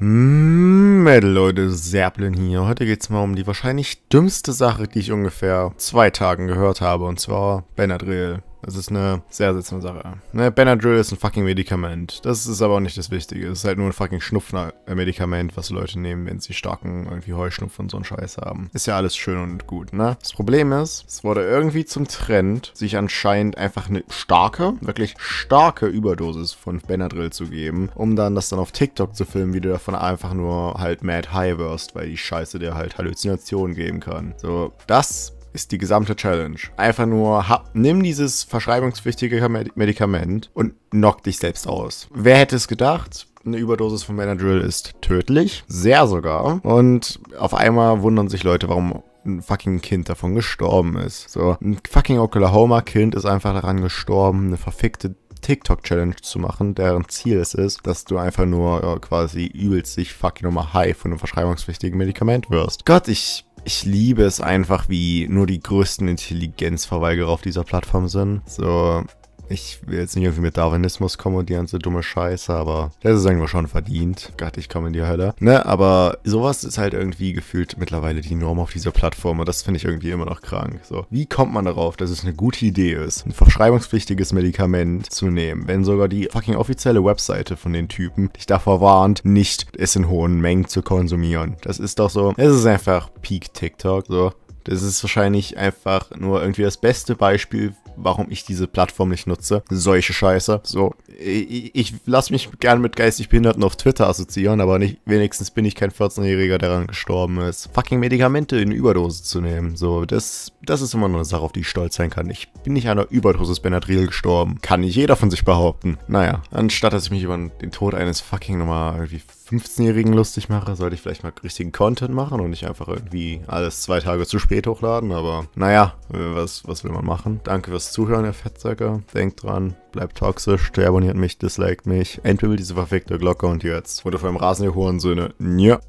Hm, Metal Leute, Serplin hier. Heute geht's mal um die wahrscheinlich dümmste Sache, die ich ungefähr zwei Tagen gehört habe, und zwar Benadryl. Das ist eine sehr seltsame Sache. Ne, Benadryl ist ein fucking Medikament. Das ist aber auch nicht das Wichtige. Es ist halt nur ein fucking Schnupfmedikament, was Leute nehmen, wenn sie starken irgendwie Heuschnupfen und so einen Scheiß haben. Ist ja alles schön und gut, ne? Das Problem ist, es wurde irgendwie zum Trend, sich anscheinend einfach eine starke, wirklich starke Überdosis von Benadryl zu geben, um dann das dann auf TikTok zu filmen, wie du davon einfach nur halt mad high wirst, weil die Scheiße dir halt Halluzinationen geben kann. So, das ist die gesamte Challenge. Einfach nur, hab, nimm dieses verschreibungspflichtige Medikament und knock dich selbst aus. Wer hätte es gedacht? Eine Überdosis von Benadryl ist tödlich, sehr sogar. Und auf einmal wundern sich Leute, warum ein fucking Kind davon gestorben ist. So, ein fucking Oklahoma-Kind ist einfach daran gestorben, eine verfickte TikTok-Challenge zu machen, deren Ziel es ist, dass du einfach nur ja, quasi übelst dich fucking nochmal high von einem verschreibungspflichtigen Medikament wirst. Gott, ich ich liebe es einfach, wie nur die größten Intelligenzverweigerer auf dieser Plattform sind. So, ich will jetzt nicht irgendwie mit Darwinismus kommen und die ganze dumme Scheiße, aber das ist irgendwo schon verdient. Gott, ich komme in die Hölle. Ne, aber sowas ist halt irgendwie gefühlt mittlerweile die Norm auf dieser Plattform und das finde ich irgendwie immer noch krank. So, wie kommt man darauf, dass es eine gute Idee ist, ein verschreibungspflichtiges Medikament zu nehmen, wenn sogar die fucking offizielle Webseite von den Typen dich davor warnt, nicht es in hohen Mengen zu konsumieren? Das ist doch so, es ist einfach Peak TikTok, so. Das ist wahrscheinlich einfach nur irgendwie das beste Beispiel warum ich diese Plattform nicht nutze. Solche Scheiße. So, ich, ich lasse mich gern mit geistig Behinderten auf Twitter assoziieren, aber nicht, wenigstens bin ich kein 14-Jähriger, der daran gestorben ist, fucking Medikamente in Überdose zu nehmen. So, das, das ist immer nur eine Sache, auf die ich stolz sein kann. Ich bin nicht einer Überdosis Benadryl gestorben. Kann nicht jeder von sich behaupten. Naja, anstatt dass ich mich über den Tod eines fucking nochmal irgendwie 15-Jährigen lustig mache, sollte ich vielleicht mal richtigen Content machen und nicht einfach irgendwie alles zwei Tage zu spät hochladen, aber naja, äh, was, was will man machen? Danke fürs Zuhören, Herr Fettsäcker. Denkt dran, bleibt toxisch, der abonniert abonniert mich, disliked mich, entwimmelt diese verfickte Glocke und jetzt. Oder vor allem rasende Söhne. Nja.